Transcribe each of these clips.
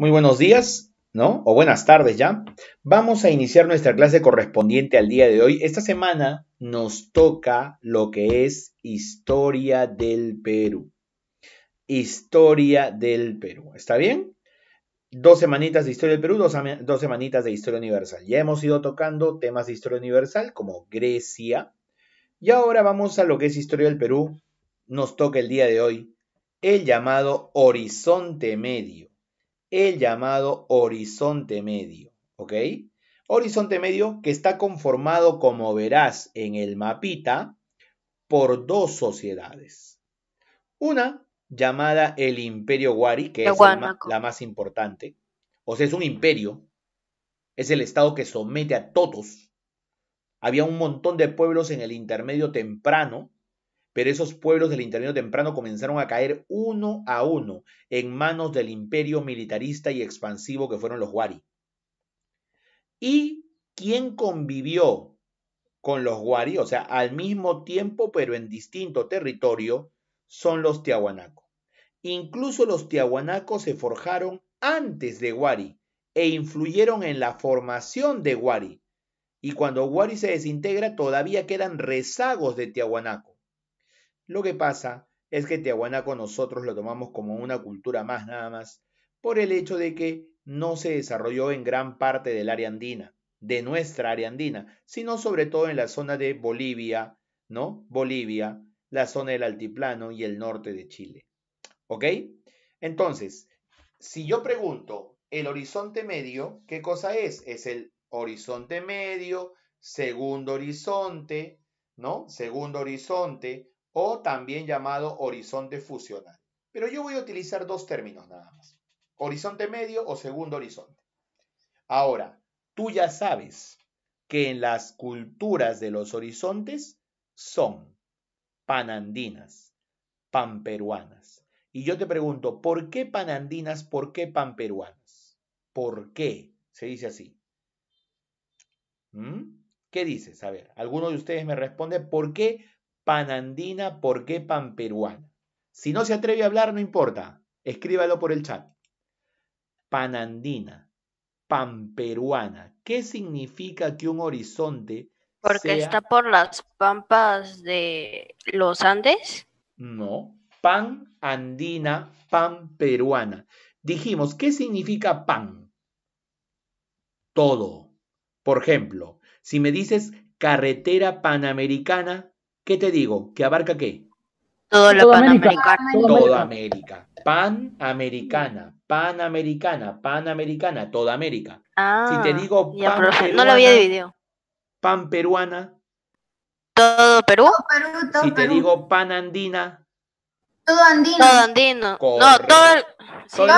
Muy buenos días, ¿no? O buenas tardes ya. Vamos a iniciar nuestra clase correspondiente al día de hoy. Esta semana nos toca lo que es historia del Perú. Historia del Perú. ¿Está bien? Dos semanitas de historia del Perú, dos, semanitas de historia universal. Ya hemos ido tocando temas de historia universal como Grecia. Y ahora vamos a lo que es historia del Perú. Nos toca el día de hoy el llamado Horizonte Medio el llamado horizonte medio, ¿ok? Horizonte medio que está conformado, como verás en el mapita, por dos sociedades. Una llamada el Imperio Wari, que es la más importante. O sea, es un imperio. Es el estado que somete a todos. Había un montón de pueblos en el intermedio temprano pero esos pueblos del intermedio temprano comenzaron a caer uno a uno en manos del imperio militarista y expansivo que fueron los Wari. ¿Y quién convivió con los Wari? O sea, al mismo tiempo, pero en distinto territorio, son los Tiahuanaco. Incluso los Tiahuanaco se forjaron antes de Wari e influyeron en la formación de Wari. Y cuando Wari se desintegra, todavía quedan rezagos de Tiahuanaco. Lo que pasa es que Tiahuanaco nosotros lo tomamos como una cultura más nada más, por el hecho de que no se desarrolló en gran parte del área andina, de nuestra área andina, sino sobre todo en la zona de Bolivia, ¿no? Bolivia, la zona del altiplano y el norte de Chile. ¿Ok? Entonces, si yo pregunto el horizonte medio, ¿qué cosa es? Es el horizonte medio, segundo horizonte, ¿no? Segundo horizonte, o también llamado horizonte fusional. Pero yo voy a utilizar dos términos nada más. Horizonte medio o segundo horizonte. Ahora, tú ya sabes que en las culturas de los horizontes son panandinas, panperuanas. Y yo te pregunto, ¿por qué panandinas? ¿Por qué panperuanas? ¿Por qué? Se dice así. ¿Mm? ¿Qué dices? A ver, alguno de ustedes me responde, ¿por qué panandina, ¿por qué peruana? Si no se atreve a hablar, no importa, escríbalo por el chat. Panandina, peruana. ¿qué significa que un horizonte... Porque está por las pampas de los Andes. No, pan andina, pan peruana. Dijimos, ¿qué significa pan? Todo. Por ejemplo, si me dices carretera panamericana, ¿Qué te digo? ¿Que abarca qué? Todo lo panamericano. Toda América. Panamericana, panamericana, panamericana, toda América. si te ah, digo pan no lo había dividido. Pan peruana. Todo Perú. si te digo pan andina. Todo andino. Todo andino. todo todo,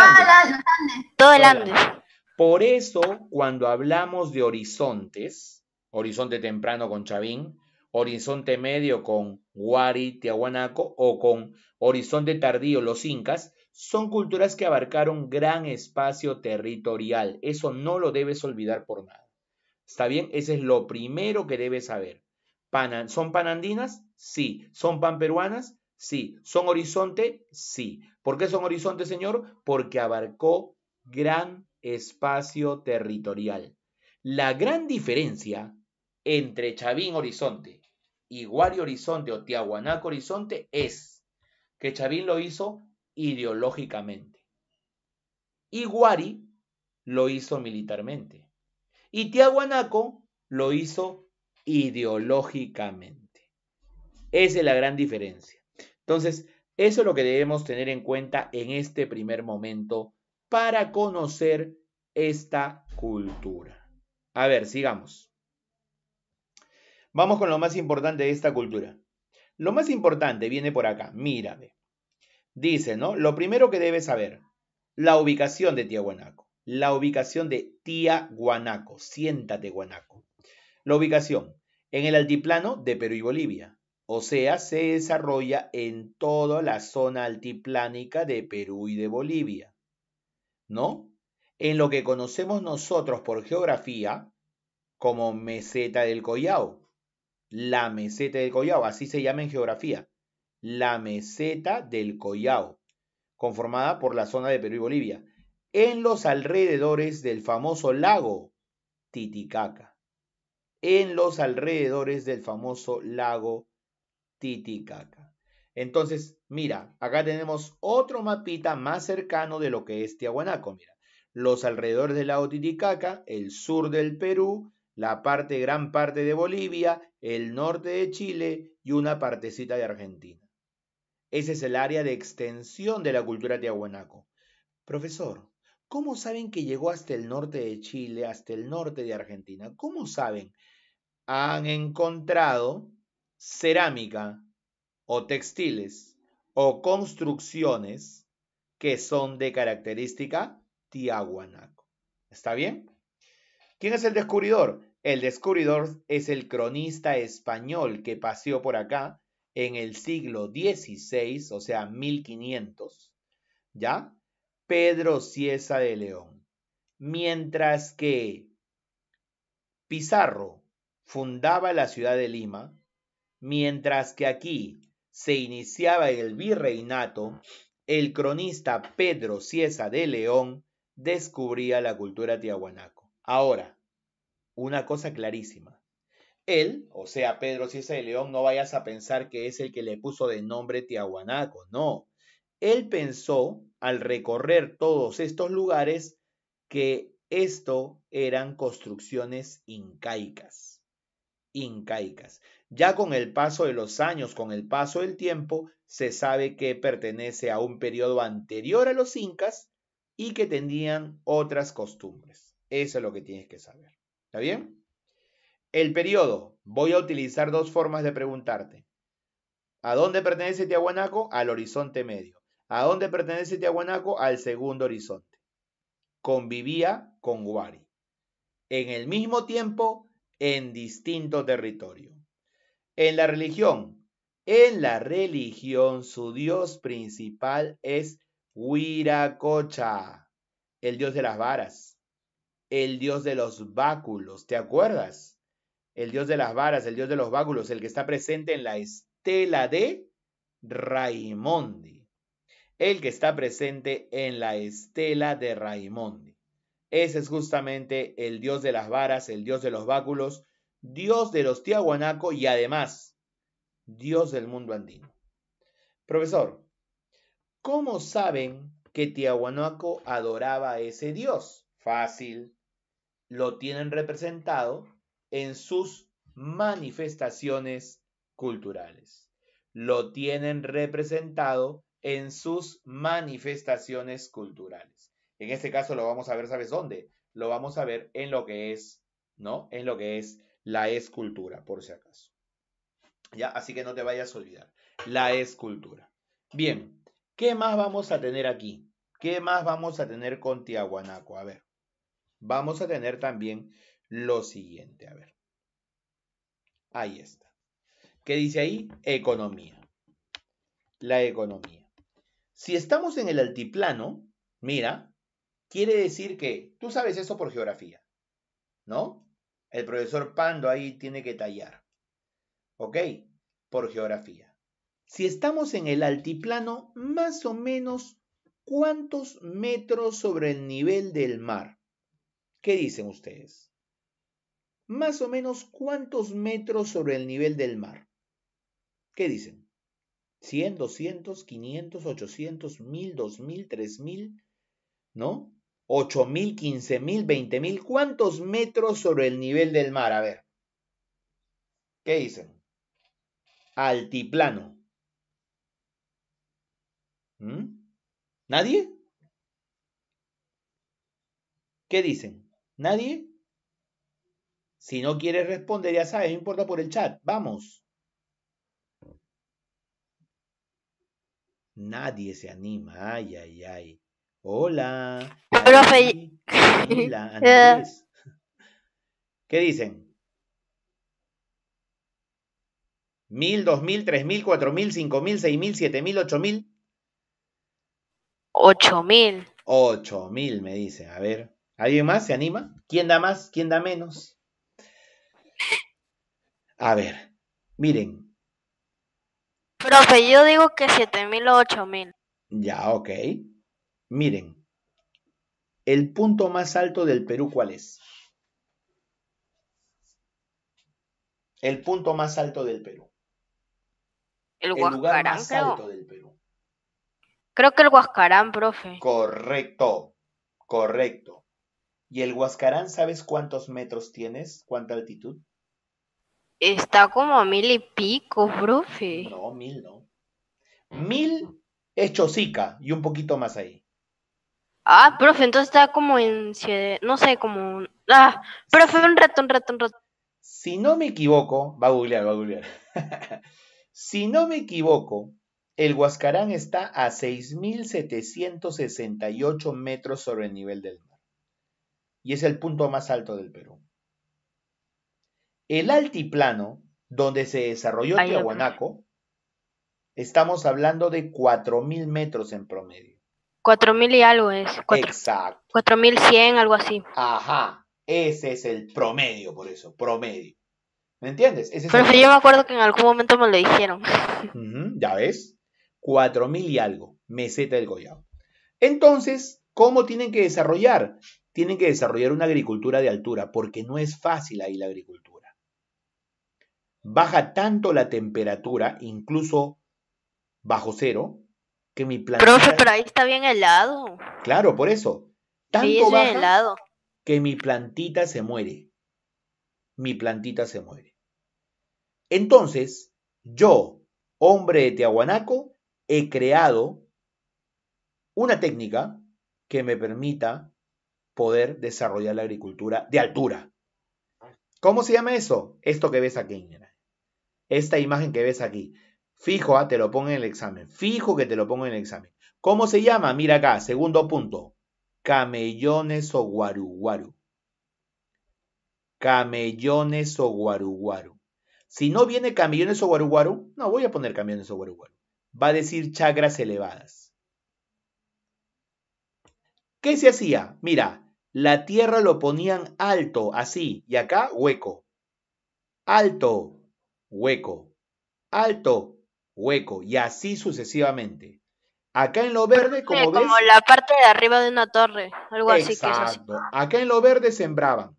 todo el Andes. Por eso, cuando hablamos de horizontes, horizonte temprano con Chavín, Horizonte Medio con Huari, Tiahuanaco o con Horizonte Tardío, los incas, son culturas que abarcaron gran espacio territorial. Eso no lo debes olvidar por nada. ¿Está bien? Ese es lo primero que debes saber. ¿Son panandinas? Sí. ¿Son panperuanas? Sí. ¿Son horizonte? Sí. ¿Por qué son horizonte, señor? Porque abarcó gran espacio territorial. La gran diferencia entre Chavín Horizonte Iguari Horizonte o Tiahuanaco Horizonte es que Chavín lo hizo ideológicamente. Iguari lo hizo militarmente. Y Tiahuanaco lo hizo ideológicamente. Esa es la gran diferencia. Entonces, eso es lo que debemos tener en cuenta en este primer momento para conocer esta cultura. A ver, sigamos. Vamos con lo más importante de esta cultura. Lo más importante viene por acá, mírame. Dice, ¿no? Lo primero que debes saber, la ubicación de Tía La ubicación de Tía Guanaco. Siéntate, Guanaco. La ubicación, en el altiplano de Perú y Bolivia. O sea, se desarrolla en toda la zona altiplánica de Perú y de Bolivia. ¿No? En lo que conocemos nosotros por geografía como meseta del Collao la meseta del Collao, así se llama en geografía, la meseta del Collao, conformada por la zona de Perú y Bolivia, en los alrededores del famoso lago Titicaca, en los alrededores del famoso lago Titicaca. Entonces, mira, acá tenemos otro mapita más cercano de lo que es Tiahuanaco, mira, los alrededores del lago Titicaca, el sur del Perú, la parte, gran parte de Bolivia, el norte de Chile y una partecita de Argentina. Ese es el área de extensión de la cultura tiahuanaco. Profesor, ¿cómo saben que llegó hasta el norte de Chile, hasta el norte de Argentina? ¿Cómo saben? Han encontrado cerámica o textiles o construcciones que son de característica tiahuanaco. ¿Está bien? ¿Quién es el descubridor? El descubridor es el cronista español que paseó por acá en el siglo XVI, o sea, 1500, ¿ya? Pedro Ciesa de León. Mientras que Pizarro fundaba la ciudad de Lima, mientras que aquí se iniciaba el virreinato, el cronista Pedro Ciesa de León descubría la cultura tiahuanaco. Ahora, una cosa clarísima. Él, o sea, Pedro Ciesa de León, no vayas a pensar que es el que le puso de nombre Tiahuanaco, no. Él pensó, al recorrer todos estos lugares, que esto eran construcciones incaicas. Incaicas. Ya con el paso de los años, con el paso del tiempo, se sabe que pertenece a un periodo anterior a los incas y que tenían otras costumbres. Eso es lo que tienes que saber. ¿Está bien? El periodo. Voy a utilizar dos formas de preguntarte. ¿A dónde pertenece Tiahuanaco? Al horizonte medio. ¿A dónde pertenece Tiahuanaco? Al segundo horizonte. Convivía con Guari. En el mismo tiempo, en distinto territorio. En la religión. En la religión, su dios principal es Huiracocha, el dios de las varas el dios de los báculos, ¿te acuerdas? El dios de las varas, el dios de los báculos, el que está presente en la estela de Raimondi. El que está presente en la estela de Raimondi. Ese es justamente el dios de las varas, el dios de los báculos, dios de los Tiahuanaco y además dios del mundo andino. Profesor, ¿cómo saben que Tiahuanaco adoraba a ese dios? Fácil lo tienen representado en sus manifestaciones culturales. Lo tienen representado en sus manifestaciones culturales. En este caso lo vamos a ver, ¿sabes dónde? Lo vamos a ver en lo que es, ¿no? En lo que es la escultura, por si acaso. ¿Ya? Así que no te vayas a olvidar. La escultura. Bien, ¿qué más vamos a tener aquí? ¿Qué más vamos a tener con Tiahuanaco? A ver vamos a tener también lo siguiente. A ver. Ahí está. ¿Qué dice ahí? Economía. La economía. Si estamos en el altiplano, mira, quiere decir que tú sabes eso por geografía, ¿no? El profesor Pando ahí tiene que tallar. ¿Ok? Por geografía. Si estamos en el altiplano, más o menos, ¿cuántos metros sobre el nivel del mar? ¿Qué dicen ustedes? Más o menos cuántos metros sobre el nivel del mar. ¿Qué dicen? 100, 200, 500, 800, 1000, 2000, 3000, ¿no? 8000, 15000, 20000. ¿Cuántos metros sobre el nivel del mar? A ver. ¿Qué dicen? Altiplano. ¿Mm? ¿Nadie? ¿Qué dicen? ¿Nadie? Si no quieres responder, ya sabes, no importa por el chat. Vamos. Nadie se anima. Ay, ay, ay. Hola. Hola, ¿Qué dicen? ¿Mil, dos mil, tres mil, cuatro mil, cinco mil, seis mil, siete mil, ocho mil? Ocho mil. Ocho mil, me dicen. A ver. ¿Alguien más se anima? ¿Quién da más? ¿Quién da menos? A ver, miren. Profe, yo digo que 7000 o 8000. Ya, ok. Miren, ¿el punto más alto del Perú cuál es? El punto más alto del Perú. El, lugar más alto del Perú. Creo que el Huascarán, profe. Correcto, correcto. ¿Y el Huascarán, sabes cuántos metros tienes? ¿Cuánta altitud? Está como a mil y pico, profe. No, mil no. Mil es Chosica y un poquito más ahí. Ah, profe, entonces está como en. No sé, como. Ah, profe, un rato, un rato, un rato. Si no me equivoco, va a googlear, va a googlear. si no me equivoco, el Huascarán está a 6.768 metros sobre el nivel del mar y es el punto más alto del Perú. El altiplano, donde se desarrolló Tiahuanaco, estamos hablando de 4.000 metros en promedio. 4.000 y algo es. Exacto. 4.100, algo así. Ajá, ese es el promedio, por eso, promedio. ¿Me entiendes? Ese Pero yo me acuerdo que en algún momento me lo dijeron. ya ves, 4.000 y algo, meseta del Goyao. Entonces, ¿cómo tienen que desarrollar? tienen que desarrollar una agricultura de altura, porque no es fácil ahí la agricultura. Baja tanto la temperatura, incluso bajo cero, que mi planta... Profe, pero ahí está bien helado. Claro, por eso. Tanto helado. que mi plantita se muere. Mi plantita se muere. Entonces, yo, hombre de Tiahuanaco, he creado una técnica que me permita poder desarrollar la agricultura de altura. ¿Cómo se llama eso? Esto que ves aquí, Esta imagen que ves aquí. Fijo, ah, te lo pongo en el examen. Fijo que te lo pongo en el examen. ¿Cómo se llama? Mira acá, segundo punto. Camellones o guaruguaru. Camellones o guaruguaru. Si no viene camellones o guaruguaru, no voy a poner camellones o guaruguaru. Va a decir chacras elevadas. ¿Qué se hacía? Mira, la tierra lo ponían alto, así, y acá hueco. Alto, hueco. Alto, hueco. Y así sucesivamente. Acá en lo verde, como, como la parte de arriba de una torre, algo así que es así. Acá en lo verde sembraban.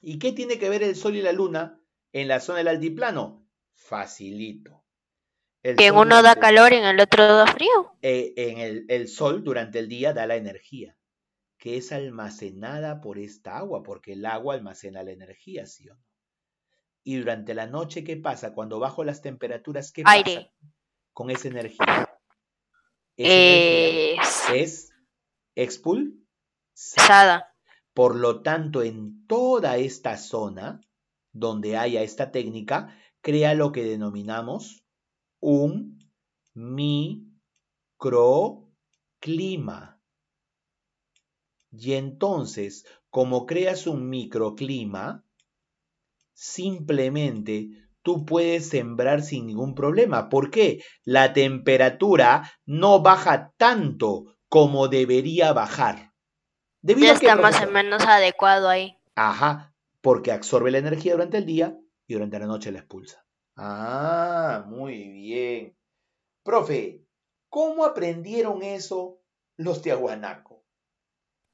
¿Y qué tiene que ver el sol y la luna en la zona del altiplano? Facilito. El que en uno da calor y en el otro da frío. Eh, en el sol durante el día da la energía que es almacenada por esta agua, porque el agua almacena la energía, ¿sí o no? Y durante la noche, ¿qué pasa? Cuando bajo las temperaturas, ¿qué pasa con esa energía? Eh, es expulsada. Por lo tanto, en toda esta zona donde haya esta técnica, crea lo que denominamos un microclima. Y entonces, como creas un microclima, simplemente tú puedes sembrar sin ningún problema. ¿Por qué? La temperatura no baja tanto como debería bajar. Debido ya más o menos adecuado ahí. Ajá, porque absorbe la energía durante el día y durante la noche la expulsa. Ah, muy bien. Profe, ¿cómo aprendieron eso los tiahuanacos?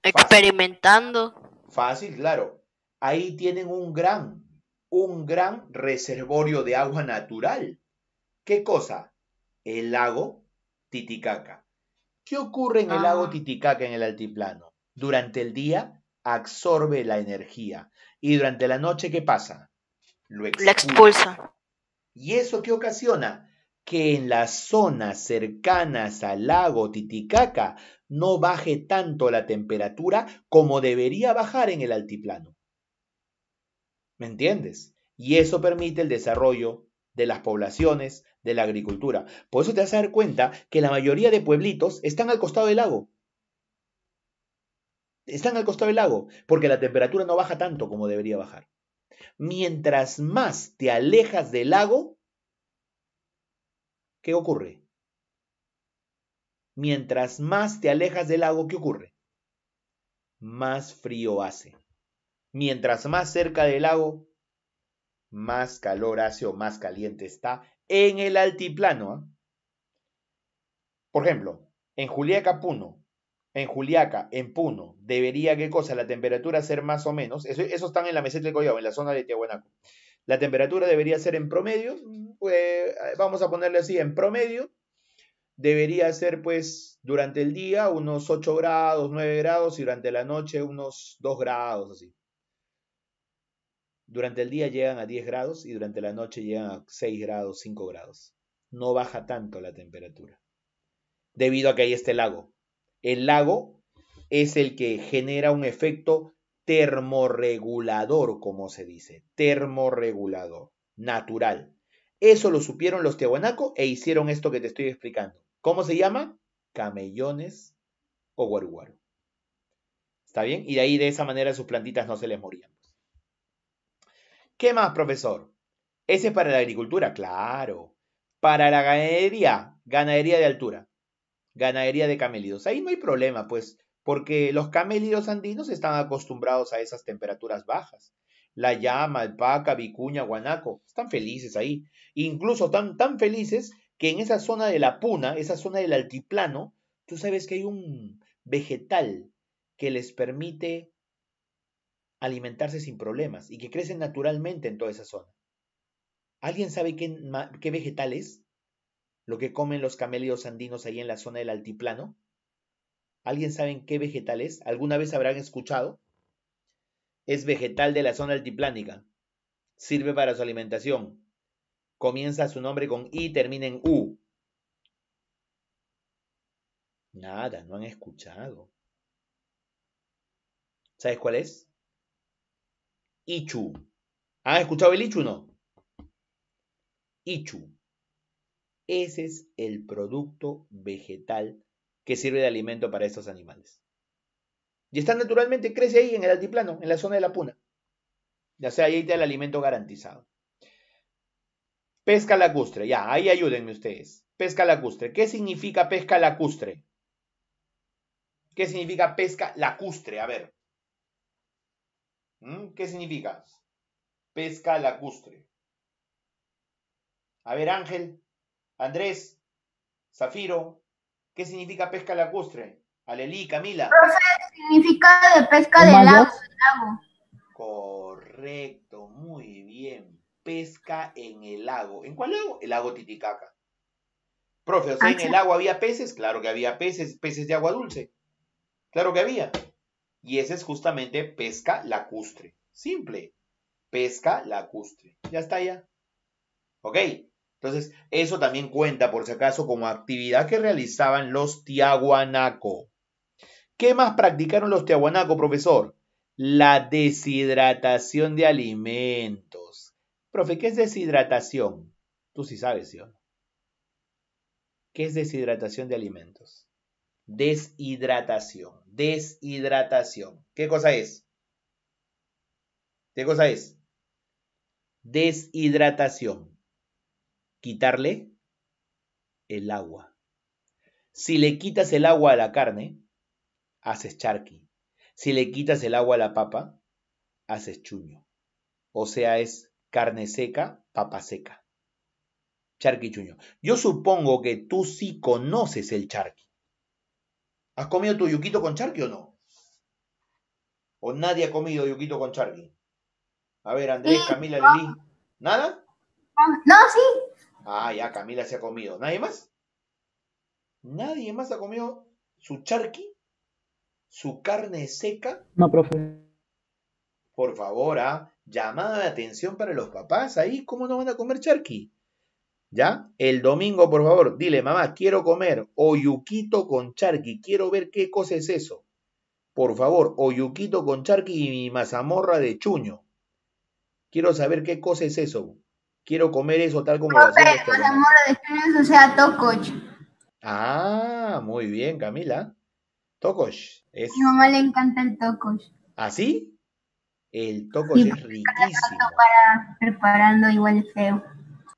Experimentando. Fácil, claro. Ahí tienen un gran, un gran reservorio de agua natural. ¿Qué cosa? El lago Titicaca. ¿Qué ocurre en el lago Titicaca en el altiplano? Durante el día absorbe la energía y durante la noche ¿qué pasa? Lo La expulsa. ¿Y eso qué ocasiona? Que en las zonas cercanas al lago Titicaca no baje tanto la temperatura como debería bajar en el altiplano. ¿Me entiendes? Y eso permite el desarrollo de las poblaciones, de la agricultura. Por eso te vas a dar cuenta que la mayoría de pueblitos están al costado del lago. Están al costado del lago, porque la temperatura no baja tanto como debería bajar. Mientras más te alejas del lago, ¿qué ocurre? Mientras más te alejas del lago, ¿qué ocurre? Más frío hace. Mientras más cerca del lago, más calor hace o más caliente está en el altiplano. ¿ah? Por ejemplo, en Juliaca, Puno, en Juliaca, en Puno, debería, ¿qué cosa? La temperatura ser más o menos, eso, están en la meseta de Collao, en la zona de Tiahuanaco. La temperatura debería ser en promedio, pues, vamos a ponerle así, en promedio, debería ser pues durante el día unos 8 grados, 9 grados y durante la noche unos 2 grados así. Durante el día llegan a 10 grados y durante la noche llegan a 6 grados, 5 grados. No baja tanto la temperatura. Debido a que hay este lago. El lago es el que genera un efecto termorregulador, como se dice. Termorregulador. Natural. Eso lo supieron los Tiahuanaco e hicieron esto que te estoy explicando. ¿Cómo se llama? Camellones o guaruguaru. ¿Está bien? Y de ahí de esa manera sus plantitas no se les morían. ¿Qué más, profesor? Ese es para la agricultura, claro. Para la ganadería, ganadería de altura, ganadería de camelidos. Ahí no hay problema, pues, porque los camelidos andinos están acostumbrados a esas temperaturas bajas. La llama, alpaca, vicuña, guanaco, están felices ahí. Incluso tan, tan felices que en esa zona de la puna, esa zona del altiplano, tú sabes que hay un vegetal que les permite alimentarse sin problemas y que crecen naturalmente en toda esa zona. ¿Alguien sabe qué, vegetal es? Lo que comen los camellos andinos ahí en la zona del altiplano. ¿Alguien sabe qué vegetal es? ¿Alguna vez habrán escuchado? Es vegetal de la zona altiplánica. Sirve para su alimentación comienza su nombre con I, termina en U. Nada, no han escuchado. ¿Sabes cuál es? Ichu. ¿Han escuchado el Ichu no? Ichu. Ese es el producto vegetal que sirve de alimento para estos animales. Y está naturalmente, crece ahí en el altiplano, en la zona de la puna. Ya sea, ahí está el alimento garantizado. Pesca lacustre, ya, ahí ayúdenme ustedes. Pesca lacustre. ¿Qué significa pesca lacustre? ¿Qué significa pesca lacustre? A ver. ¿Mm? ¿Qué significa? Pesca lacustre. A ver, Ángel, Andrés, Zafiro, ¿qué significa pesca lacustre? Alelí, Camila. Profe, significa de pesca de lago, lago. Correcto, muy bien pesca en el lago. ¿En cuál lago? El lago Titicaca. Profe, en ah, el lago había peces, claro que había peces, peces de agua dulce. Claro que había. Y ese es justamente pesca lacustre. Simple. Pesca lacustre. Ya está ya. ¿Ok? Entonces, eso también cuenta, por si acaso, como actividad que realizaban los tiaguanaco. ¿Qué más practicaron los tiaguanaco, profesor? La deshidratación de alimentos. Profe, ¿qué es deshidratación? Tú sí sabes, ¿sí no? ¿Qué es deshidratación de alimentos? Deshidratación. Deshidratación. ¿Qué cosa es? ¿Qué cosa es? Deshidratación. Quitarle el agua. Si le quitas el agua a la carne, haces charqui. Si le quitas el agua a la papa, haces chuño. O sea, es carne seca, papa seca. Charqui, chuño. Yo supongo que tú sí conoces el charqui. ¿Has comido tu yuquito con charqui o no? ¿O nadie ha comido yuquito con charqui? A ver, Andrés, Camila, ¿Nada? No, sí. Ah, ya, Camila se ha comido. ¿Nadie más? ¿Nadie más ha comido su charqui? ¿Su carne seca? No, profe. Por favor, ¿ah? Llamada de atención para los papás ahí, ¿cómo no van a comer charqui? ¿Ya? El domingo, por favor, dile, mamá, quiero comer oyuquito con charqui, quiero ver qué cosa es eso. Por favor, oyuquito con charqui y mi mazamorra de chuño. Quiero saber qué cosa es eso. Quiero comer eso tal como lo hacemos. mazamorra de chuño, sea, Ah, muy bien, Camila. Tococh. Es... A mi mamá le encanta el tococh. ¿Ah, sí? El toco es riquísimo. Para preparando igual feo.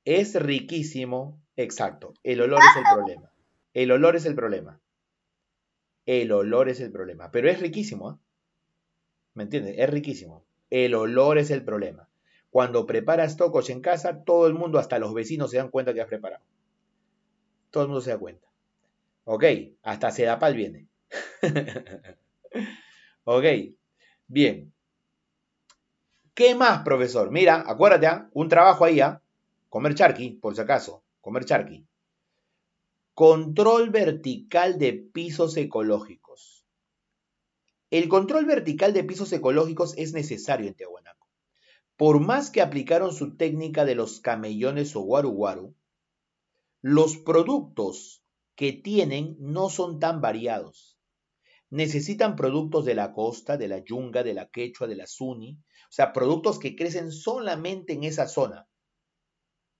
Es riquísimo, exacto. El olor es el ah. problema. El olor es el problema. El olor es el problema. Pero es riquísimo, ¿ah? ¿Me entiendes? Es riquísimo. El olor es el problema. Cuando preparas tocos en casa, todo el mundo, hasta los vecinos, se dan cuenta que has preparado. Todo el mundo se da cuenta. Ok, hasta pal viene. ok, bien. ¿Qué más, profesor? Mira, acuérdate, ¿ah? un trabajo ahí, ¿ah? comer charqui, por si acaso, comer charqui. Control vertical de pisos ecológicos. El control vertical de pisos ecológicos es necesario en Tehuanaco. Por más que aplicaron su técnica de los camellones o guaru guaru, los productos que tienen no son tan variados. Necesitan productos de la costa, de la yunga, de la quechua, de la suni, o sea, productos que crecen solamente en esa zona.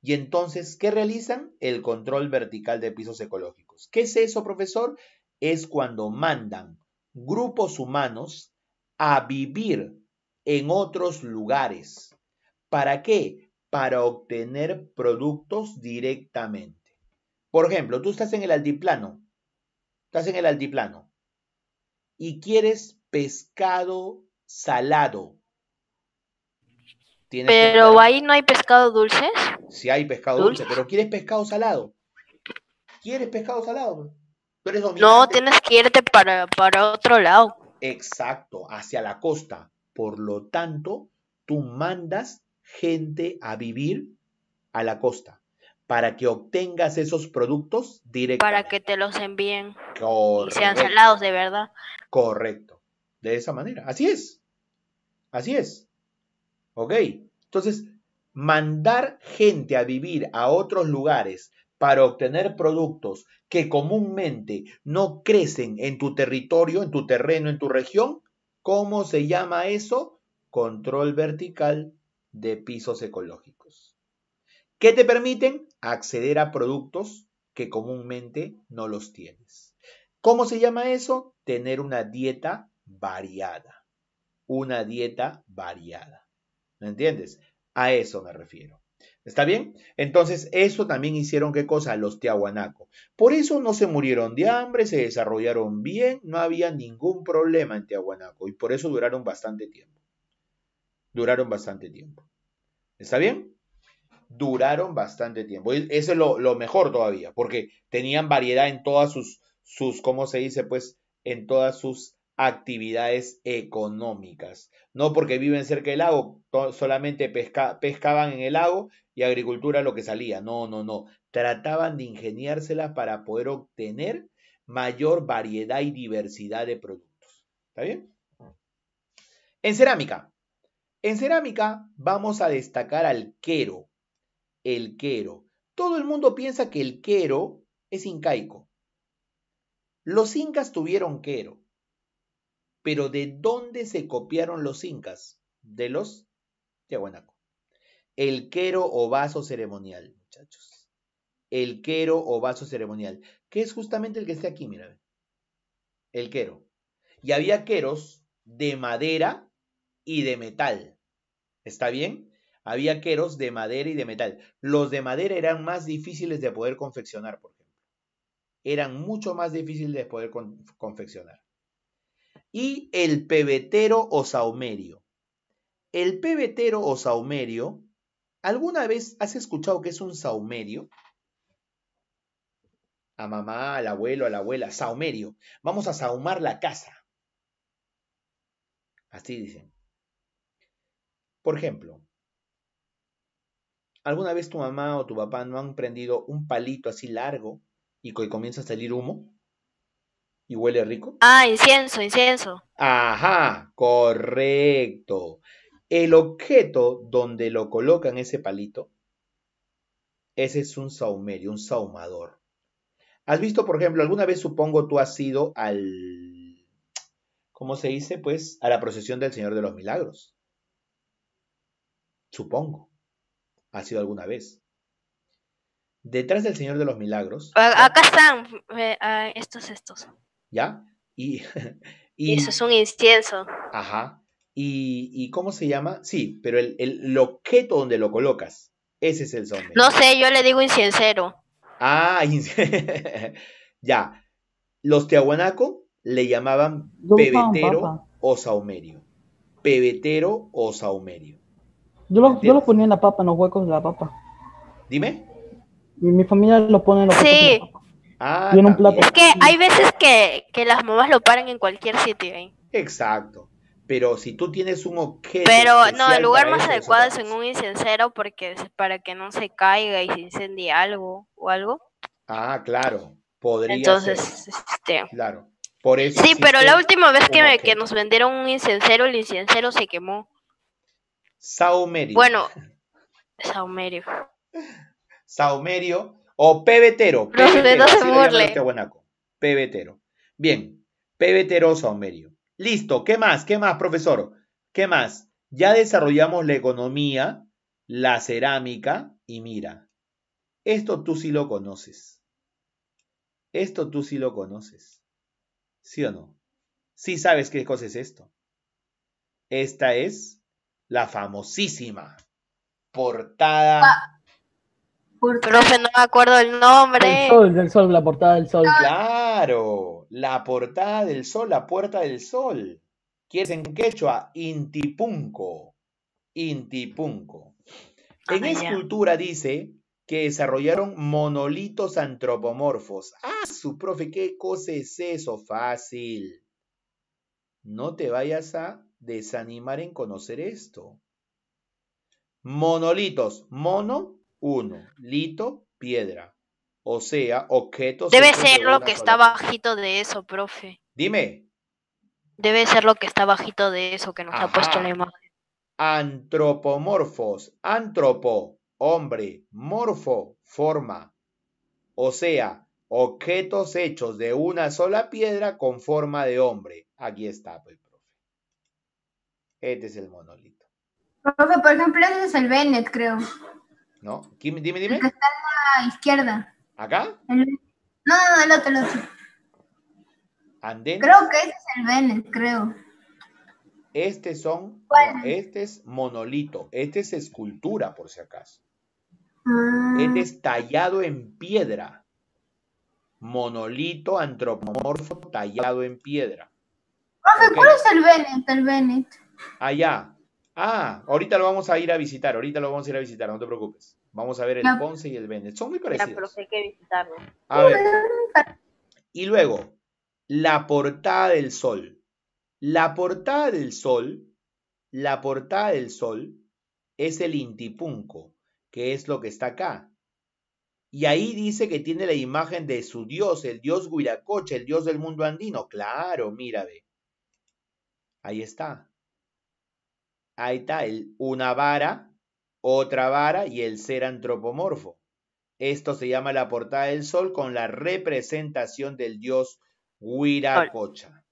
Y entonces, ¿qué realizan? El control vertical de pisos ecológicos. ¿Qué es eso, profesor? Es cuando mandan grupos humanos a vivir en otros lugares. ¿Para qué? Para obtener productos directamente. Por ejemplo, tú estás en el altiplano. Estás en el altiplano. Y quieres pescado salado pero ahí no hay pescado dulce. Sí hay pescado dulce, pero ¿quieres pescado salado? ¿Quieres pescado salado? Pero no, tienes que irte para, para otro lado. Exacto, hacia la costa. Por lo tanto, tú mandas gente a vivir a la costa para que obtengas esos productos directamente. Para que te los envíen sean salados de verdad. Correcto. De esa manera. Así es. Así es. ¿Ok? Entonces, mandar gente a vivir a otros lugares para obtener productos que comúnmente no crecen en tu territorio, en tu terreno, en tu región, ¿cómo se llama eso? Control vertical de pisos ecológicos. ¿Qué te permiten? Acceder a productos que comúnmente no los tienes. ¿Cómo se llama eso? Tener una dieta variada. Una dieta variada. ¿Me entiendes? A eso me refiero. ¿Está bien? Entonces, eso también hicieron qué cosa? Los tiahuanaco. Por eso no se murieron de hambre, se desarrollaron bien, no había ningún problema en Tiahuanaco y por eso duraron bastante tiempo. Duraron bastante tiempo. ¿Está bien? Duraron bastante tiempo. Y eso es lo, mejor todavía, porque tenían variedad en todas sus, sus, ¿cómo se dice? Pues en todas sus actividades económicas. No porque viven cerca del lago, solamente pescaban en el lago y agricultura lo que salía. No, no, no. Trataban de ingeniárselas para poder obtener mayor variedad y diversidad de productos. ¿Está bien? En cerámica. En cerámica vamos a destacar al quero. El quero. Todo el mundo piensa que el quero es incaico. Los incas tuvieron quero pero ¿de dónde se copiaron los incas? De los Tiahuanaco. El quero o vaso ceremonial, muchachos. El quero o vaso ceremonial, que es justamente el que está aquí, mira. El quero. Y había queros de madera y de metal. ¿Está bien? Había queros de madera y de metal. Los de madera eran más difíciles de poder confeccionar, por ejemplo. Eran mucho más difíciles de poder confeccionar y el pebetero o saumerio. El pebetero o saumerio, ¿alguna vez has escuchado que es un saumerio? A mamá, al abuelo, a la abuela, saumerio. Vamos a saumar la casa. Así dicen. Por ejemplo, ¿alguna vez tu mamá o tu papá no han prendido un palito así largo y comienza a salir humo? y huele rico? Ah, incienso, incienso. Ajá, correcto. El objeto donde lo colocan ese palito, ese es un saumerio, un saumador. ¿Has visto, por ejemplo, alguna vez supongo tú has ido al, ¿cómo se dice? Pues a la procesión del Señor de los Milagros. Supongo. ¿Ha sido alguna vez? Detrás del Señor de los Milagros. Ah, acá están eh, ah, estos, estos. ¿ya? Y, y, eso es un incienso. Ajá. Y, ¿cómo se llama? Sí, pero el, el, objeto donde lo colocas, ese es el sonido, No sé, yo le digo inciensero. Ah, ya. Los Tiahuanaco le llamaban pebetero o saumerio. Pebetero o saumerio. Yo lo yo ponía en la papa, en los huecos de la papa. Dime. Mi, familia lo pone en los sí. huecos de la papa. Ah, Es que hay veces que, las mamás lo paran en cualquier sitio. ahí. ¿eh? Exacto. Pero si tú tienes un objeto. Pero no, el lugar más adecuado es en un incensero porque es para que no se caiga y se incendie algo o algo. Ah, claro. Podría Entonces, este. Claro. sí, pero la última vez que, que, nos vendieron un incensero, el incensero se quemó. Saumerio. Bueno, Saumerio. Saumerio o pebetero. pebetero Pebetero. Bien, pebetero Saumerio. Listo, ¿qué más? ¿Qué más, profesor? ¿Qué más? Ya desarrollamos la economía, la cerámica y mira, esto tú sí lo conoces. Esto tú sí lo conoces. ¿Sí o no? Sí sabes qué cosa es esto. Esta es la famosísima portada Profe, no me acuerdo el nombre. El sol, del sol, la portada del sol. Ah. Claro, la portada del sol, la puerta del sol. ¿Quieres en quechua? Intipunco. Intipunco. En ah, escultura dice que desarrollaron monolitos antropomorfos. Ah, su profe, ¿qué cosa es eso? Fácil. No te vayas a desanimar en conocer esto. Monolitos, mono uno, Lito, piedra. O sea, objetos. Debe ser lo que está bajito de eso, profe. Dime. Debe ser lo que está bajito de eso que nos ha puesto la imagen. Antropomorfos. Antropo, hombre. Morfo, forma. O sea, objetos hechos de una sola piedra con forma de hombre. Aquí está, pues, profe. Este es el monolito. Profe, por ejemplo, ese es el Bennett, creo. ¿No? Dime, dime, dime. Está a la izquierda. ¿Acá? No, no, el otro, el otro. Andén. Creo que ese es el Vélez, creo. Este son, este es monolito, este es escultura, por si acaso. Ah. Este es tallado en piedra. Monolito antropomorfo tallado en piedra. Profe, ¿cuál es el Bennett? El Bennett. Allá. Ah, ahorita lo vamos a ir a visitar, ahorita lo vamos a ir a visitar, no te preocupes. Vamos a ver el Ponce y el Vélez. Son muy parecidos. que Y luego, la portada del sol. La portada del sol, la portada del sol es el Intipunco, que es lo que está acá. Y ahí dice que tiene la imagen de su dios, el dios Huiracocha, el dios del mundo andino. Claro, mírame. Ahí está. Ahí está, el, una vara otra vara y el ser antropomorfo. Esto se llama la portada del sol con la representación del dios Huiracocha.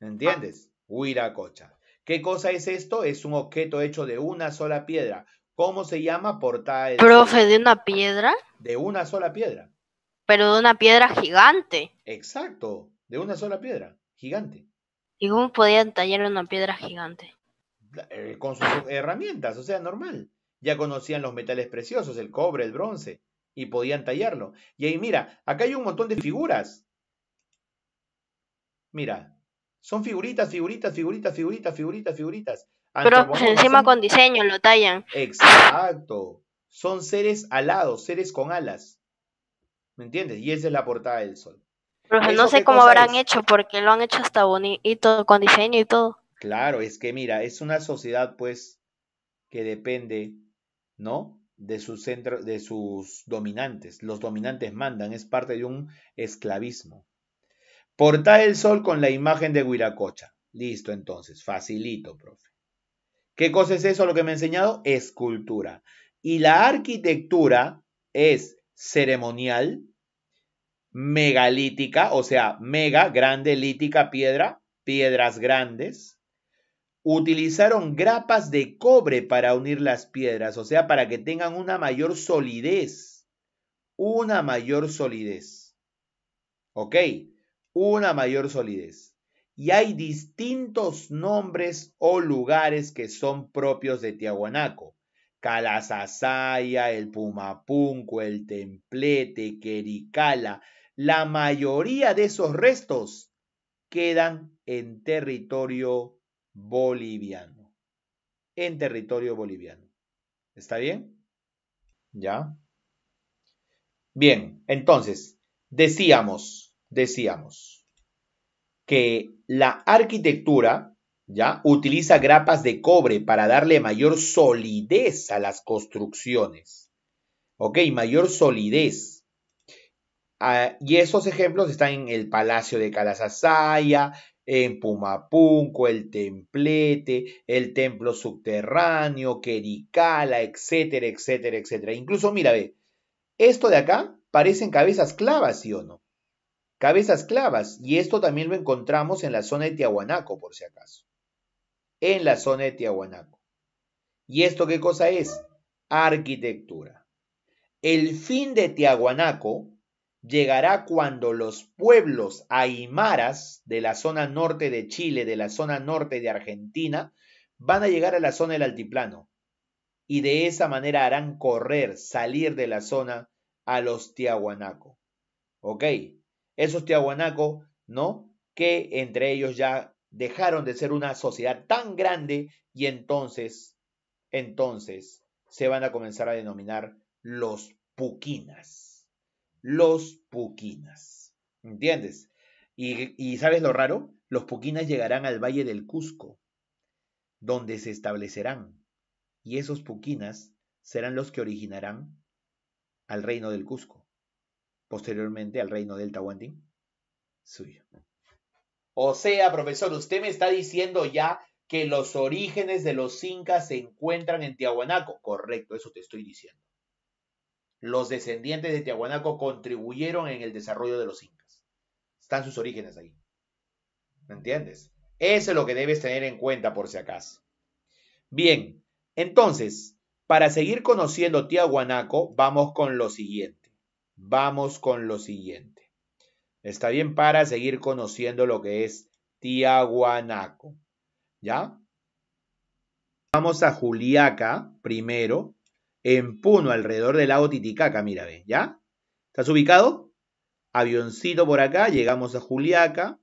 ¿Entiendes? Huiracocha. ¿Qué cosa es esto? Es un objeto hecho de una sola piedra. ¿Cómo se llama portada del Profe, ¿de una piedra? De una sola piedra. Pero de una piedra gigante. Exacto, de una sola piedra, gigante. ¿Y cómo podían tallar una piedra gigante? Eh, con sus herramientas, o sea, normal ya conocían los metales preciosos, el cobre, el bronce, y podían tallarlo. Y ahí mira, acá hay un montón de figuras. Mira, son figuritas, figuritas, figuritas, figuritas, figuritas, figuritas. Pero pues encima con diseño lo tallan. Exacto. Son seres alados, seres con alas. ¿Me entiendes? Y esa es la portada del sol. Pero no sé cómo habrán hecho, porque lo han hecho hasta bonito, con diseño y todo. Claro, es que mira, es una sociedad pues que depende ¿no? De sus, centro, de sus dominantes. Los dominantes mandan, es parte de un esclavismo. Portar el sol con la imagen de Huiracocha. Listo, entonces, facilito, profe. ¿Qué cosa es eso lo que me ha enseñado? Escultura. Y la arquitectura es ceremonial, megalítica, o sea, mega, grande, lítica, piedra, piedras grandes, utilizaron grapas de cobre para unir las piedras, o sea, para que tengan una mayor solidez, una mayor solidez. ¿Ok? Una mayor solidez. Y hay distintos nombres o lugares que son propios de Tiahuanaco. Calasasaya, el Pumapunco, el Templete, Quericala. La mayoría de esos restos quedan en territorio boliviano. En territorio boliviano. ¿Está bien? ¿Ya? Bien, entonces, decíamos, decíamos que la arquitectura, ¿ya? Utiliza grapas de cobre para darle mayor solidez a las construcciones. ¿Ok? Mayor solidez. Ah, y esos ejemplos están en el Palacio de Calasasaya, en Pumapunco, el Templete, el Templo Subterráneo, Quericala, etcétera, etcétera, etcétera. Incluso, mira, ve, esto de acá parecen cabezas clavas, ¿sí o no? Cabezas clavas, y esto también lo encontramos en la zona de Tiahuanaco, por si acaso. En la zona de Tiahuanaco. ¿Y esto qué cosa es? Arquitectura. El fin de Tiahuanaco llegará cuando los pueblos aymaras de la zona norte de Chile, de la zona norte de Argentina, van a llegar a la zona del altiplano. Y de esa manera harán correr, salir de la zona a los Tiahuanaco. ¿Ok? Esos Tiahuanaco, ¿no? Que entre ellos ya dejaron de ser una sociedad tan grande y entonces, entonces se van a comenzar a denominar los Puquinas los Puquinas. ¿Entiendes? Y, ¿sabes lo raro? Los Puquinas llegarán al Valle del Cusco, donde se establecerán. Y esos Puquinas serán los que originarán al reino del Cusco, posteriormente al reino del Tahuantín, suyo. O sea, profesor, usted me está diciendo ya que los orígenes de los incas se encuentran en Tiahuanaco. Correcto, eso te estoy diciendo los descendientes de Tiahuanaco contribuyeron en el desarrollo de los incas. Están sus orígenes ahí. ¿Me entiendes? Eso es lo que debes tener en cuenta por si acaso. Bien, entonces, para seguir conociendo Tiahuanaco, vamos con lo siguiente. Vamos con lo siguiente. Está bien para seguir conociendo lo que es Tiahuanaco. ¿Ya? Vamos a Juliaca primero en Puno, alrededor del lago Titicaca, mira, ve, ¿ya? ¿Estás ubicado? Avioncito por acá, llegamos a Juliaca,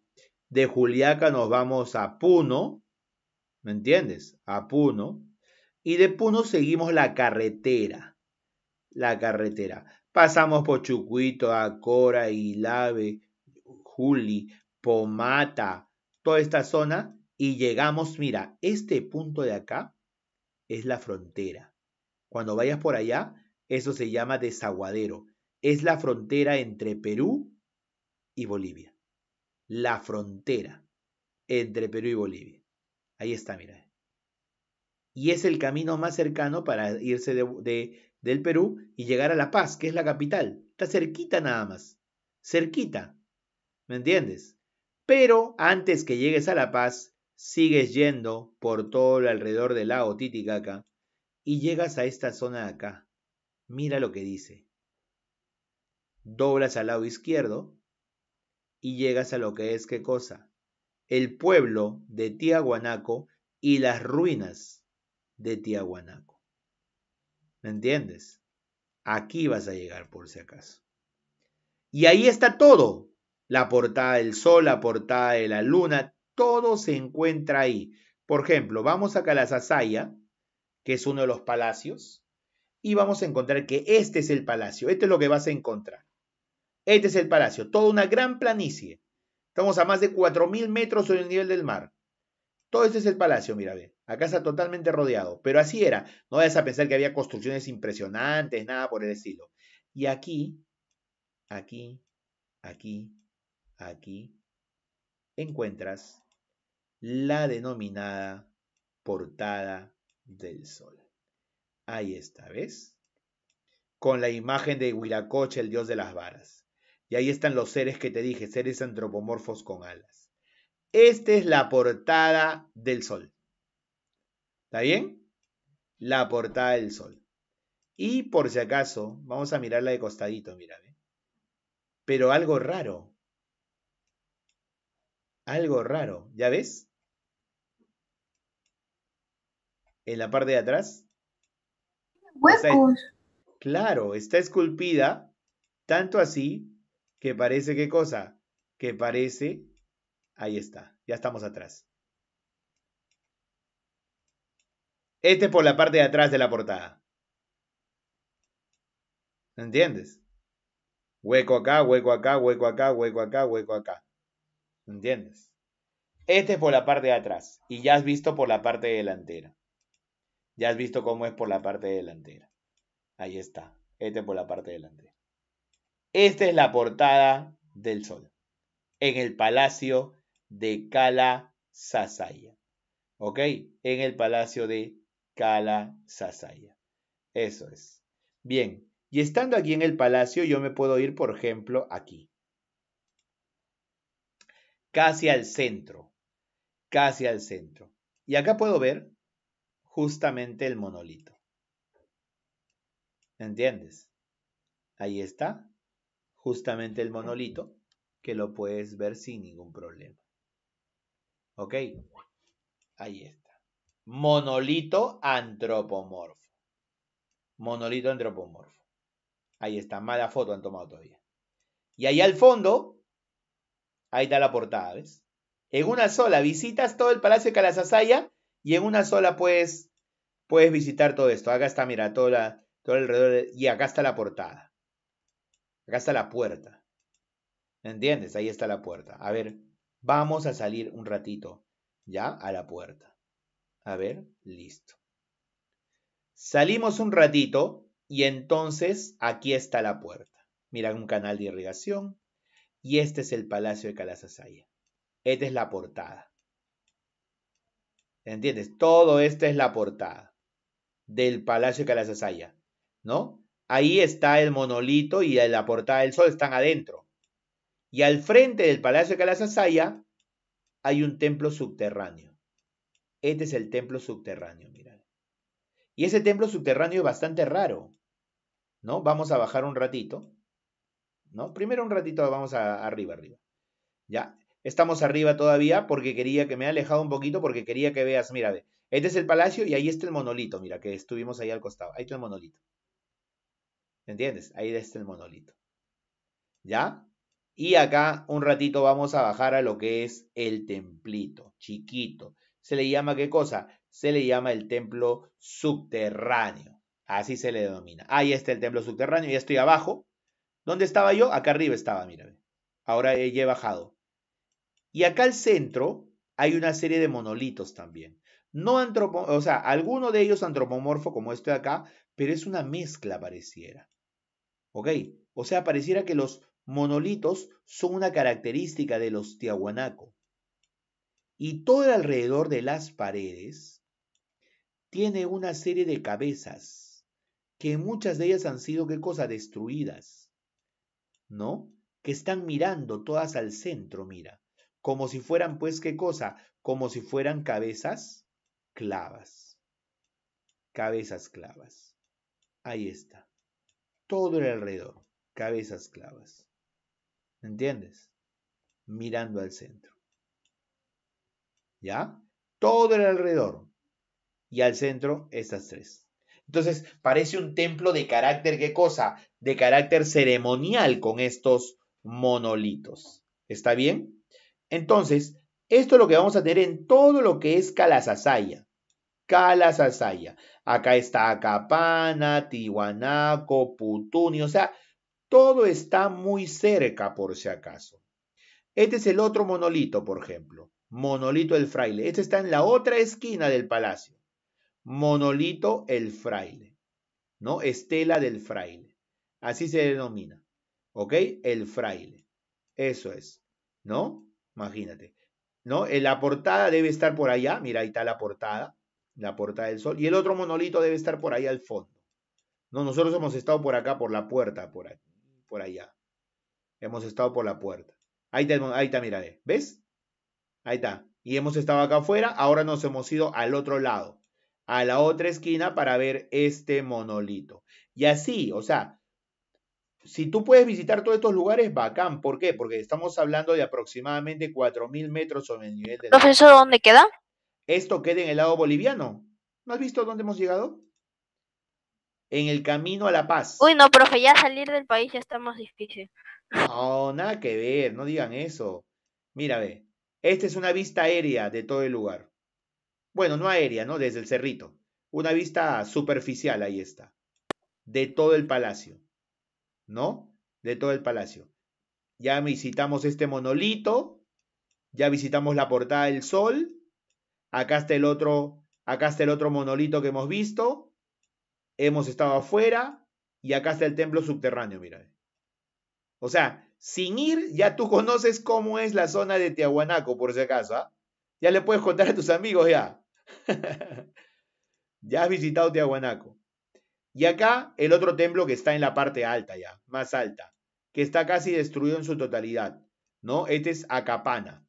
de Juliaca nos vamos a Puno, ¿me entiendes? A Puno, y de Puno seguimos la carretera, la carretera. Pasamos por Chucuito, Acora, Ilave, Juli, Pomata, toda esta zona, y llegamos, mira, este punto de acá es la frontera cuando vayas por allá, eso se llama desaguadero. Es la frontera entre Perú y Bolivia. La frontera entre Perú y Bolivia. Ahí está, mira. Y es el camino más cercano para irse de, del Perú y llegar a La Paz, que es la capital. Está cerquita nada más. Cerquita. ¿Me entiendes? Pero antes que llegues a La Paz, sigues yendo por todo alrededor del lago Titicaca y llegas a esta zona de acá. Mira lo que dice. Doblas al lado izquierdo y llegas a lo que es qué cosa. El pueblo de Tiahuanaco y las ruinas de Tiahuanaco. ¿Me entiendes? Aquí vas a llegar por si acaso. Y ahí está todo. La portada del sol, la portada de la luna, todo se encuentra ahí. Por ejemplo, vamos a Calazazaya que es uno de los palacios, y vamos a encontrar que este es el palacio, este es lo que vas a encontrar. Este es el palacio, toda una gran planicie. Estamos a más de 4.000 metros sobre el nivel del mar. Todo este es el palacio, mira, ve. Acá está totalmente rodeado, pero así era. No vayas a pensar que había construcciones impresionantes, nada por el estilo. Y aquí, aquí, aquí, aquí, encuentras la denominada portada del sol. Ahí está, ¿ves? Con la imagen de Huiracoche, el dios de las varas. Y ahí están los seres que te dije, seres antropomorfos con alas. Esta es la portada del sol. ¿Está bien? La portada del sol. Y por si acaso, vamos a mirarla de costadito, mira. Pero algo raro. Algo raro, ¿ya ves? en la parte de atrás. Huecos. claro, está esculpida tanto así que parece qué cosa, que parece, ahí está, ya estamos atrás. Este es por la parte de atrás de la portada. ¿Entiendes? Hueco acá, hueco acá, hueco acá, hueco acá, hueco acá. ¿Entiendes? Este es por la parte de atrás y ya has visto por la parte delantera. Ya has visto cómo es por la parte delantera. Ahí está. Este por la parte delantera. Esta es la portada del sol. En el palacio de Kala Sasaya. ¿Ok? En el palacio de Kala Sasaya. Eso es. Bien. Y estando aquí en el palacio, yo me puedo ir, por ejemplo, aquí. Casi al centro. Casi al centro. Y acá puedo ver justamente el monolito. ¿Entiendes? Ahí está justamente el monolito que lo puedes ver sin ningún problema. ¿Ok? Ahí está. Monolito antropomorfo. Monolito antropomorfo. Ahí está. Mala foto han tomado todavía. Y ahí al fondo, ahí está la portada, ¿ves? En una sola visitas todo el Palacio de Calasasaya y en una sola puedes, puedes visitar todo esto. Acá está, mira, todo, alrededor. y acá está la portada. Acá está la puerta. ¿Entiendes? Ahí está la puerta. A ver, vamos a salir un ratito ya a la puerta. A ver, listo. Salimos un ratito y entonces aquí está la puerta. Mira, un canal de irrigación. Y este es el Palacio de Calasasaya. Esta es la portada. ¿Entiendes? Todo esto es la portada del Palacio de Calasasaya, ¿no? Ahí está el monolito y la portada del sol están adentro. Y al frente del Palacio de Calasasaya hay un templo subterráneo. Este es el templo subterráneo, mirad. Y ese templo subterráneo es bastante raro, ¿no? Vamos a bajar un ratito, ¿no? Primero un ratito vamos a, arriba, arriba. Ya, estamos arriba todavía porque quería que me he alejado un poquito porque quería que veas, mira, este es el palacio y ahí está el monolito, mira, que estuvimos ahí al costado, ahí está el monolito. ¿Entiendes? Ahí está el monolito. ¿Ya? Y acá un ratito vamos a bajar a lo que es el templito, chiquito. Se le llama qué cosa? Se le llama el templo subterráneo. Así se le denomina. Ahí está el templo subterráneo, ya estoy abajo. ¿Dónde estaba yo? Acá arriba estaba, mira. Ahora ya he bajado. Y acá al centro hay una serie de monolitos también. No o sea, alguno de ellos antropomorfo como este de acá, pero es una mezcla pareciera. ¿Ok? O sea, pareciera que los monolitos son una característica de los tiahuanaco. Y todo alrededor de las paredes tiene una serie de cabezas, que muchas de ellas han sido, ¿qué cosa? Destruidas, ¿no? Que están mirando todas al centro, mira como si fueran, pues, ¿qué cosa? Como si fueran cabezas clavas. Cabezas clavas. Ahí está. Todo el alrededor, cabezas clavas. ¿Entiendes? Mirando al centro. ¿Ya? Todo el alrededor. Y al centro, estas tres. Entonces, parece un templo de carácter, ¿qué cosa? De carácter ceremonial con estos monolitos. ¿Está bien? Entonces, esto es lo que vamos a tener en todo lo que es Calasasaya. Calasasaya. Acá está Acapana, Tihuanaco, Putuni, o sea, todo está muy cerca por si acaso. Este es el otro monolito, por ejemplo. Monolito el fraile. Este está en la otra esquina del palacio. Monolito el fraile. ¿No? Estela del fraile. Así se denomina. ¿Ok? El fraile. Eso es. ¿No? Imagínate. ¿No? Eh, la portada debe estar por allá. Mira, ahí está la portada. La portada del sol. Y el otro monolito debe estar por ahí al fondo. No, nosotros hemos estado por acá, por la puerta, por, por allá. Hemos estado por la puerta. Ahí está, ahí está, mira, ¿ves? Ahí está. Y hemos estado acá afuera, ahora nos hemos ido al otro lado, a la otra esquina para ver este monolito. Y así, o sea, si tú puedes visitar todos estos lugares, bacán. ¿Por qué? Porque estamos hablando de aproximadamente 4.000 metros sobre el nivel del ¿Profesor, dónde queda? Esto queda en el lado boliviano. ¿No has visto dónde hemos llegado? En el camino a la paz. Uy, no, profe, ya salir del país ya está más difícil. No, nada que ver, no digan eso. Mira, ve, esta es una vista aérea de todo el lugar. Bueno, no aérea, ¿no? Desde el cerrito. Una vista superficial, ahí está. De todo el palacio. ¿no? De todo el palacio. Ya visitamos este monolito, ya visitamos la portada del sol, acá está el otro, acá está el otro monolito que hemos visto, hemos estado afuera y acá está el templo subterráneo, mira. O sea, sin ir ya tú conoces cómo es la zona de Tiahuanaco, por si acaso, ¿ah? Ya le puedes contar a tus amigos ya. ya has visitado Tiahuanaco. Y acá el otro templo que está en la parte alta ya, más alta, que está casi destruido en su totalidad, ¿no? Este es Acapana,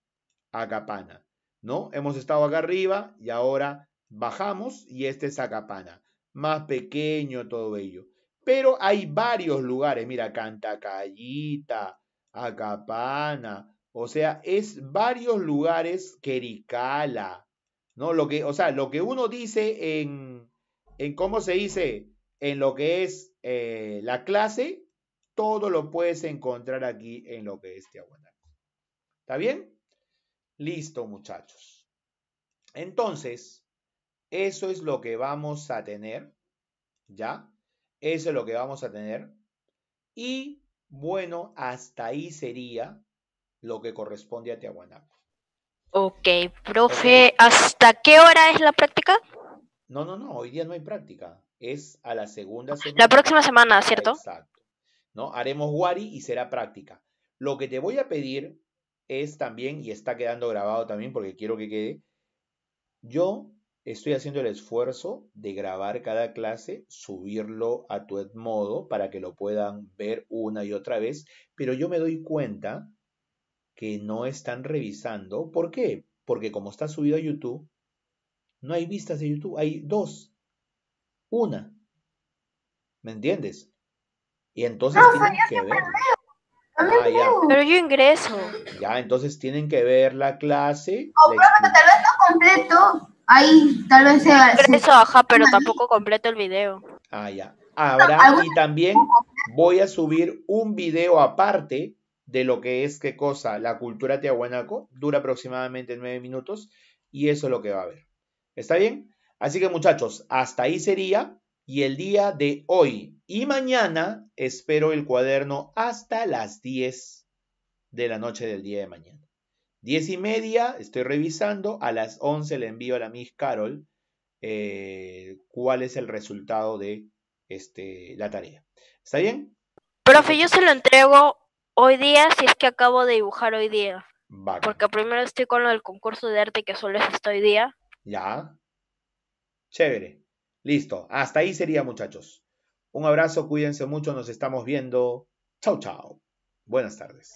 Acapana, ¿no? Hemos estado acá arriba y ahora bajamos y este es Acapana, más pequeño todo ello. Pero hay varios lugares, mira, Cantacallita, Acapana, o sea, es varios lugares, Quericala, ¿no? Lo que, o sea, lo que uno dice en, en cómo se dice en lo que es eh, la clase, todo lo puedes encontrar aquí en lo que es Tiahuanaco. ¿Está bien? Listo, muchachos. Entonces, eso es lo que vamos a tener, ¿ya? Eso es lo que vamos a tener. Y bueno, hasta ahí sería lo que corresponde a Tiahuanaco. Ok, profe, ¿hasta qué hora es la práctica? No, no, no, hoy día no hay práctica es a la segunda semana. La próxima semana, ¿cierto? Exacto. ¿No? Haremos Wari y será práctica. Lo que te voy a pedir es también, y está quedando grabado también porque quiero que quede, yo estoy haciendo el esfuerzo de grabar cada clase, subirlo a tu Edmodo para que lo puedan ver una y otra vez, pero yo me doy cuenta que no están revisando. ¿Por qué? Porque como está subido a YouTube, no hay vistas de YouTube, hay dos, una. ¿Me entiendes? Y entonces no, tienen que ver. Ah, pero yo ingreso. Ya, entonces tienen que ver la clase. O pronto, tal vez no completo. Ahí tal vez sea. Ingreso, ajá, pero tampoco completo el video. Ah, ya. Habrá, y también voy a subir un video aparte de lo que es qué cosa, la cultura tiahuanaco, dura aproximadamente nueve minutos, y eso es lo que va a haber. ¿Está bien? Así que muchachos, hasta ahí sería. Y el día de hoy y mañana espero el cuaderno hasta las 10 de la noche del día de mañana. Diez y media estoy revisando, a las 11 le envío a la Miss Carol eh, cuál es el resultado de este, la tarea. ¿Está bien? Profe, yo se lo entrego hoy día si es que acabo de dibujar hoy día. Vale. Porque primero estoy con lo del concurso de arte que solo es hasta hoy día. Ya. Chévere. Listo. Hasta ahí sería, muchachos. Un abrazo, cuídense mucho, nos estamos viendo. Chao, chao. Buenas tardes.